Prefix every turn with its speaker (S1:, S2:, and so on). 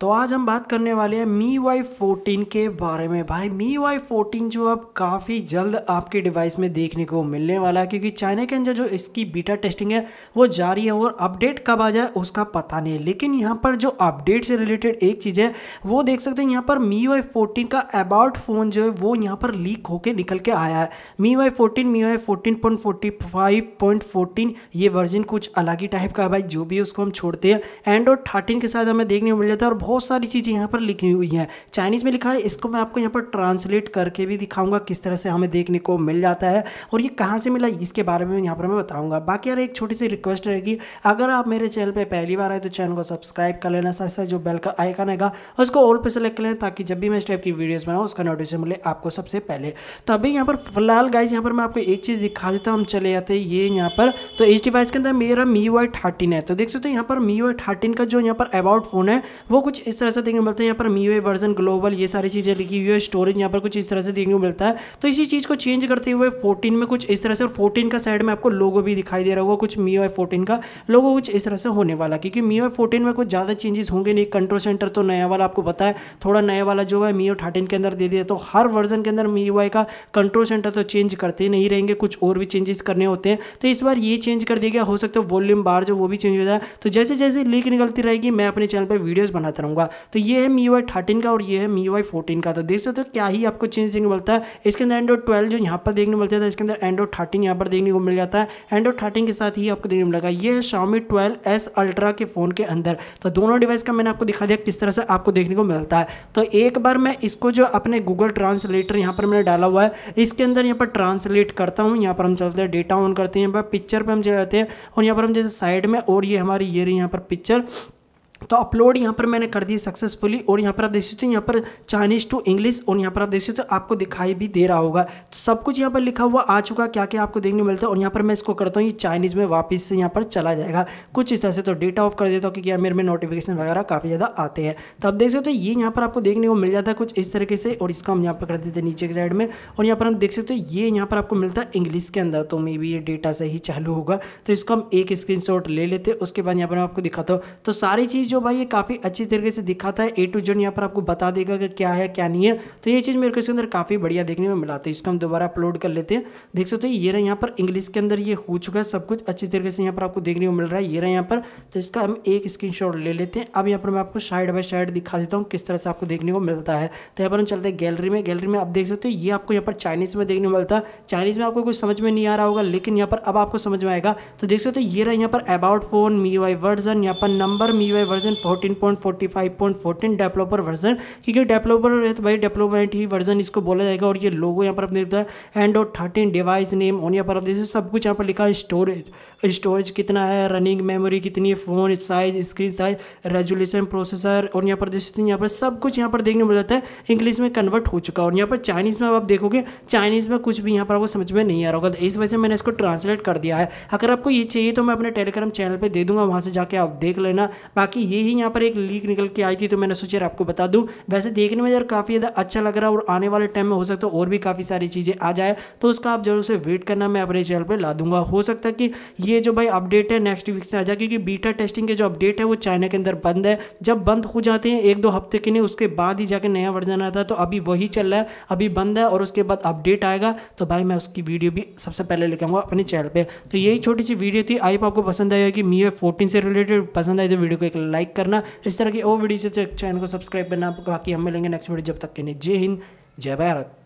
S1: तो आज हम बात करने वाले हैं मी वाई फोर्टीन के बारे में भाई मी वाई फोर्टीन जो अब काफ़ी जल्द आपके डिवाइस में देखने को मिलने वाला है क्योंकि चाइना के अंदर जो इसकी बीटा टेस्टिंग है वो जारी है और अपडेट कब आ जाए उसका पता नहीं है लेकिन यहाँ पर जो अपडेट से रिलेटेड एक चीज़ है वो देख सकते हैं यहाँ पर मी वाई फोर्टीन का अबाउट फ़ोन जो है वो यहाँ पर लीक होकर निकल के आया है MIUI fourteen MIUI fourteen point forty five point fourteen ये वर्जन कुछ अलग ही टाइप का है भाई जो भी उसको हम छोड़ते हैं एंड्रॉइड थर्टीन के साथ हमें देखने को मिल जाता है और बहुत सारी चीज़ें यहाँ पर लिखी हुई हैं चाइनीज़ में लिखा है इसको मैं आपको यहाँ पर ट्रांसलेट करके भी दिखाऊंगा किस तरह से हमें देखने को मिल जाता है और ये कहाँ से मिला इसके बारे में यहाँ पर मैं बताऊँगा बाकी यार एक छोटी सी रिक्वेस्ट रहेगी अगर आप मेरे चैनल पर पहली बार आए तो चैनल को सब्सक्राइब कर लेना साथ साथ जो बेल का आइकन है उसको ऑल पर सेलेक्ट कर लेना ताकि जब भी मैं इस टाइप की वीडियोज़ बनाऊँ उसका नोटिफिकेशन मिले आपको सबसे पहले तो अभी यहाँ पर फिलहाल गाइज यहाँ पर मैं आपको एक चीज़ दिखा देता हूँ हम चले जाते हैं ये यहाँ पर तो इस डिवाइस के अंदर मेरा मी वाई थर्टीन है तो देख सकते हो यहाँ पर मी वाई थर्टीन का जो यहाँ पर अबाउट फ़ोन है वो कुछ कुछ इस तरह से देखने को मिलता है यहाँ पर मी वर्जन ग्लोबल ये सारी चीज़ें लिखी हुई है स्टोरेज यहाँ पर कुछ इस तरह से देखने को मिलता है तो इसी चीज़ को चेंज करते हुए फोर्टीन में कुछ इस तरह से और फोर्टीन का साइड में आपको लोगो भी दिखाई दे रहा होगा कुछ मी फोर्टीन का लोगो कुछ इस तरह से होने वाला क्योंकि मीओ फोर्टीन में कुछ ज़्यादा चेंजेस होंगे नहीं कंट्रोल सेंटर तो नया वाला आपको पता है थोड़ा नया वाला जो है मीओ थर्टीन के अंदर दे दिया तो हर वर्जन के अंदर मी का कंट्रोल सेंटर तो चेंज करते ही नहीं रहेंगे कुछ और भी चेंजेस करने होते हैं तो इस बार ये चेंज कर दिया गया हो सकता है वॉल्यूम बार जो वो भी चेंज हो जाए तो जैसे जैसे लीक निकलती रहेगी मैं अपने चैनल पर वीडियोज़ बनाता रहूँ करूँगा तो ये है मी वाई थर्टीन का और ये है मी वाई फोर्टीन का तो देख सकते हो क्या ही आपको चेंज देखने को मिलता है इसके अंदर एंड्रॉड ट्वेल्व जो यहाँ पर देखने को मिलता था तो इसके अंदर एंड्रॉड थर्टीन यहाँ पर देखने को मिल जाता है एंड्रॉड थर्टीन के साथ ही आपको देखने को मिलेगा ये है शामी ट्वेल्व एस अल्ट्रा के फ़ोन के अंदर तो दोनों डिवाइस का मैंने आपको दिखा दिया किस तरह से आपको देखने को मिलता है तो एक बार मैं इसको जो अपने गूगल ट्रांसलेटर यहाँ पर मैंने डाला हुआ है इसके अंदर यहाँ पर ट्रांसलेट करता हूँ यहाँ पर हम चलते हैं डेटा ऑन करते हैं यहाँ पर पिक्चर पर हम चले जाते हैं और यहाँ पर हम जैसे साइड में और ये हमारी ये रही यहाँ पर पिक्चर तो अपलोड यहाँ पर मैंने कर दी सक्सेसफुली और यहाँ पर आप देख सकते हो यहाँ पर चाइनीज़ टू इंग्लिश और यहाँ पर आप देख सकते हो आपको दिखाई भी दे रहा होगा तो सब कुछ यहाँ पर लिखा हुआ आ चुका क्या क्या आपको देखने मिलता है और यहाँ पर मैं इसको करता हूँ ये चाइनीज़ में वापस से यहाँ पर चला जाएगा कुछ इस तरह से तो डेटा ऑफ कर देता हूँ क्योंकि मेरे में नोटिफिकेशन वगैरह काफ़ी ज़्यादा आते हैं तो आप देख सकते हो ये यहाँ पर आपको देखने को मिल जाता है कुछ इस तरीके से और इसको हम यहाँ पर कर देते हैं नीचे के साइड में और यहाँ पर हम देख सकते हो ये यहाँ पर आपको मिलता है इंग्लिश के अंदर तो मे बी ये डेटा से ही चालू होगा तो इसको हम एक स्क्रीन ले लेते हैं उसके बाद यहाँ पर मैं आपको दिखाता हूँ तो सारी चीज़ चीज़ जो भाई ये काफ़ी अच्छी तरीके से दिखाता है ए टू जेड यहाँ पर आपको बता देगा कि क्या है क्या नहीं है तो ये चीज़ मेरे को इसके अंदर काफ़ी बढ़िया देखने में मिला था इसको हम दोबारा अपलोड कर लेते हैं देख सकते हो ये रहा यहाँ पर इंग्लिश के अंदर ये हो चुका है सब कुछ अच्छी तरीके से यहाँ पर आपको देखने को मिल रहा है ये रहा यहाँ पर तो इसका हम एक स्क्रीन ले लेते हैं अब यहाँ पर मैं आपको साइड बाई साइड दिखा देता हूँ किस तरह से आपको देखने को मिलता है तो यहाँ पर हम चलते हैं गैलरी में गैलरी में आप देख सकते हो ये आपको यहाँ पर चाइनीज़ में देखने को मिलता है चाइनीज़ में आपको कुछ समझ में नहीं आ रहा होगा लेकिन यहाँ पर अब आपको समझ में आएगा तो देख सकते हो ये रहा यहाँ पर about phone MIUI version यहाँ पर number MIUI version 14.45.14 developer version क्योंकि डेवलपर है तो भाई डेवलपमेंट ही वर्जन इसको बोला जाएगा और ये लोगो यहाँ पर आप देखता है एंड और थर्टीन डिवाइस नेम ऑन यहाँ पर आप देखिए सब कुछ यहाँ पर लिखा है स्टोरेज स्टोरेज कितना है रनिंग मेमोरी कितनी है phone size screen size resolution processor और यहाँ पर देख सकते हैं यहाँ पर सब कुछ यहाँ पर देखने मिल जाता है इंग्लिश में कन्वर्ट हो चुका है और यहाँ पर चाइनीज़ में आप देखोगे चाइनीज़ में कुछ भी यहाँ पर आपको समझ में नहीं आ रहा होगा तो इस वजह से मैंने इसको ट्रांसलेट कर दिया है अगर आपको ये चाहिए तो मैं अपने टेलीग्राम चैनल पर दे दूंगा वहाँ से जाके आप देख लेना बाकी यही यहाँ पर एक लीक निकल के आई थी तो मैंने सोचा आपको बता दूँ वैसे देखने में जरूर काफ़ी ज़्यादा अच्छा लग रहा है और आने वाले टाइम में हो सकता है और भी काफ़ी सारी चीज़ें आ जाए तो उसका आप जरूर से वेट करना मैं अपने चैनल पर ला दूंगा हो सकता है कि ये जो भाई अपडेट है नेक्स्ट वीक से आ जाए क्योंकि बीटा टेस्टिंग के जो अपडेट है वो चाइना के अंदर बंद है जब बंद हो जाते हैं एक दो हफ्ते के लिए उसके बाद ही जाकर नया वर्जन आता है तो अभी वही चल रहा है अभी बंद है और उसके बाद अपडेट आएगा तो भाई मैं उसकी वीडियो भी सबसे पहले लेके आऊँगा अपने चैनल पर तो यही छोटी सी वीडियो थी आई आपको पसंद आएगा कि मी फोर्टीन से रिलेटेड पसंद आई तो वीडियो को एक लाइक करना इस तरह की और वीडियो से चैनल को सब्सक्राइब करना बाकी हम मिलेंगे नेक्स्ट वीडियो जब तक के लिए जय हिंद जय भारत